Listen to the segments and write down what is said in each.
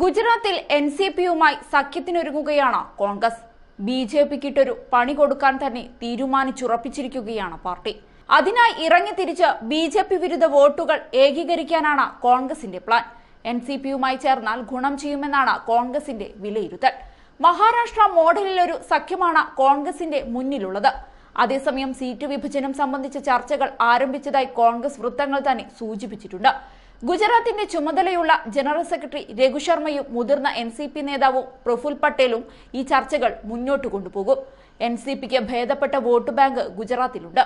ഗുജറാത്തിൽ എൻ സി പിയുമായി സഖ്യത്തിനൊരുങ്ങുകയാണ് കോൺഗ്രസ് ബി ജെ പിക്കിട്ടൊരു പണി കൊടുക്കാൻ തന്നെ തീരുമാനിച്ചുറപ്പിച്ചിരിക്കുകയാണ് പാർട്ടി അതിനായി ഇറങ്ങി തിരിച്ച് ബി ജെ പി വിരുദ്ധ വോട്ടുകൾ ഏകീകരിക്കാനാണ് കോൺഗ്രസിന്റെ പ്ലാൻ എൻ സി പിയുമായി ചേർന്നാൽ ഗുണം ചെയ്യുമെന്നാണ് കോൺഗ്രസിന്റെ വിലയിരുത്തൽ മഹാരാഷ്ട്ര മോഡലിൽ ഒരു സഖ്യമാണ് കോൺഗ്രസിന്റെ മുന്നിലുള്ളത് അതേസമയം സീറ്റ് വിഭജനം സംബന്ധിച്ച ചർച്ചകൾ ആരംഭിച്ചതായി കോൺഗ്രസ് വൃത്തങ്ങൾ തന്നെ സൂചിപ്പിച്ചിട്ടുണ്ട് ഗുജറാത്തിന്റെ ചുമതലയുള്ള ജനറൽ സെക്രട്ടറി രഘു ശർമ്മയും മുതിർന്ന എൻ സി പി നേതാവും പ്രഫുൽ പട്ടേലും ഈ ചർച്ചകൾ മുന്നോട്ട് കൊണ്ടുപോകും എൻ സി പിക്ക് ഭേദപ്പെട്ട വോട്ട് ബാങ്ക് ഗുജറാത്തിലുണ്ട്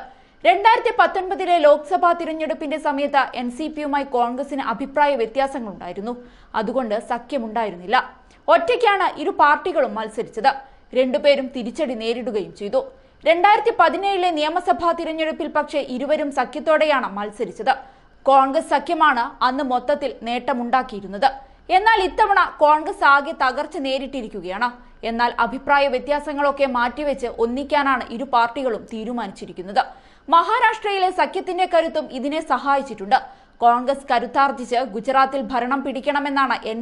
രണ്ടായിരത്തി പത്തൊൻപതിലെ ലോക്സഭാ തിരഞ്ഞെടുപ്പിന്റെ സമയത്ത് എൻ സി പിയുമായി കോൺഗ്രസിന് അഭിപ്രായ വ്യത്യാസങ്ങളുണ്ടായിരുന്നു അതുകൊണ്ട് സഖ്യമുണ്ടായിരുന്നില്ല ഒറ്റയ്ക്കാണ് ഇരു പാർട്ടികളും മത്സരിച്ചത് രണ്ടുപേരും തിരിച്ചടി നേരിടുകയും ചെയ്തു രണ്ടായിരത്തി പതിനേഴിലെ നിയമസഭാ തിരഞ്ഞെടുപ്പിൽ പക്ഷേ ഇരുവരും സഖ്യത്തോടെയാണ് മത്സരിച്ചത് കോൺഗ്രസ് സഖ്യമാണ് അന്ന് മൊത്തത്തിൽ നേട്ടമുണ്ടാക്കിയിരുന്നത് എന്നാൽ ഇത്തവണ കോൺഗ്രസ് ആകെ തകർച്ച നേരിട്ടിരിക്കുകയാണ് എന്നാൽ അഭിപ്രായ വ്യത്യാസങ്ങളൊക്കെ മാറ്റിവെച്ച് ഒന്നിക്കാനാണ് ഇരു പാർട്ടികളും തീരുമാനിച്ചിരിക്കുന്നത് മഹാരാഷ്ട്രയിലെ സഖ്യത്തിന്റെ കരുത്തും ഇതിനെ സഹായിച്ചിട്ടുണ്ട് കോൺഗ്രസ് കരുത്താർജിച്ച് ഗുജറാത്തിൽ ഭരണം പിടിക്കണമെന്നാണ് എൻ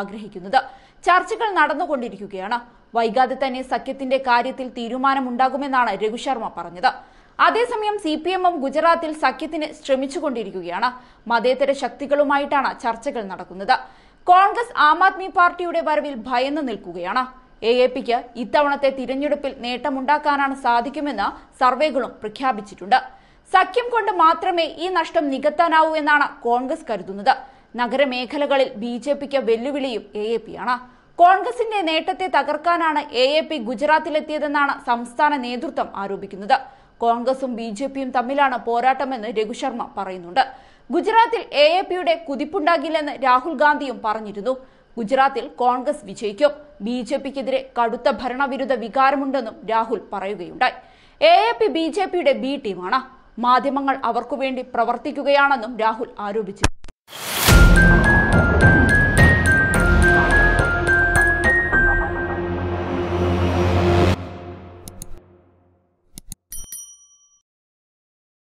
ആഗ്രഹിക്കുന്നത് ചർച്ചകൾ നടന്നുകൊണ്ടിരിക്കുകയാണ് വൈകാതെ തന്നെ സഖ്യത്തിന്റെ കാര്യത്തിൽ തീരുമാനമുണ്ടാകുമെന്നാണ് രഘുശർമ്മ പറഞ്ഞത് അതേസമയം സി പി എമ്മും ഗുജറാത്തിൽ സഖ്യത്തിന് ശ്രമിച്ചുകൊണ്ടിരിക്കുകയാണ് മതേതര ശക്തികളുമായിട്ടാണ് ചർച്ചകൾ നടക്കുന്നത് കോൺഗ്രസ് ആം ആദ്മി പാർട്ടിയുടെ വരവിൽ ഭയന്നു നിൽക്കുകയാണ് എ എ പിക്ക് ഇത്തവണത്തെ തിരഞ്ഞെടുപ്പിൽ നേട്ടമുണ്ടാക്കാനാണ് സാധിക്കുമെന്ന് സർവേകളും പ്രഖ്യാപിച്ചിട്ടുണ്ട് സഖ്യം കൊണ്ട് മാത്രമേ ഈ നഷ്ടം നികത്താനാവൂ എന്നാണ് കോൺഗ്രസ് കരുതുന്നത് നഗരമേഖലകളിൽ ബി ജെ പിക്ക് വെല്ലുവിളിയും എ എ ആണ് കോൺഗ്രസിന്റെ നേട്ടത്തെ തകർക്കാനാണ് എ എ പി ഗുജറാത്തിലെത്തിയതെന്നാണ് സംസ്ഥാന നേതൃത്വം ആരോപിക്കുന്നത് കോൺഗ്രസും ബി ജെ പിയും തമ്മിലാണ് പോരാട്ടമെന്ന് രഘുശർമ്മ പറയുന്നുണ്ട് ഗുജറാത്തിൽ എ എ പിയുടെ കുതിപ്പുണ്ടാകില്ലെന്ന് രാഹുൽ ഗാന്ധിയും പറഞ്ഞിരുന്നു ഗുജറാത്തിൽ കോൺഗ്രസ് വിജയിക്കും ബി ജെ പിക്കെതിരെ കടുത്ത ഭരണവിരുദ്ധ വികാരമുണ്ടെന്നും രാഹുൽ പറയുകയുണ്ടായി എ എ പി ബി ജെ പിയുടെ ബി ടീമാണ് മാധ്യമങ്ങൾ അവർക്കുവേണ്ടി പ്രവർത്തിക്കുകയാണെന്നും രാഹുൽ ആരോപിച്ചു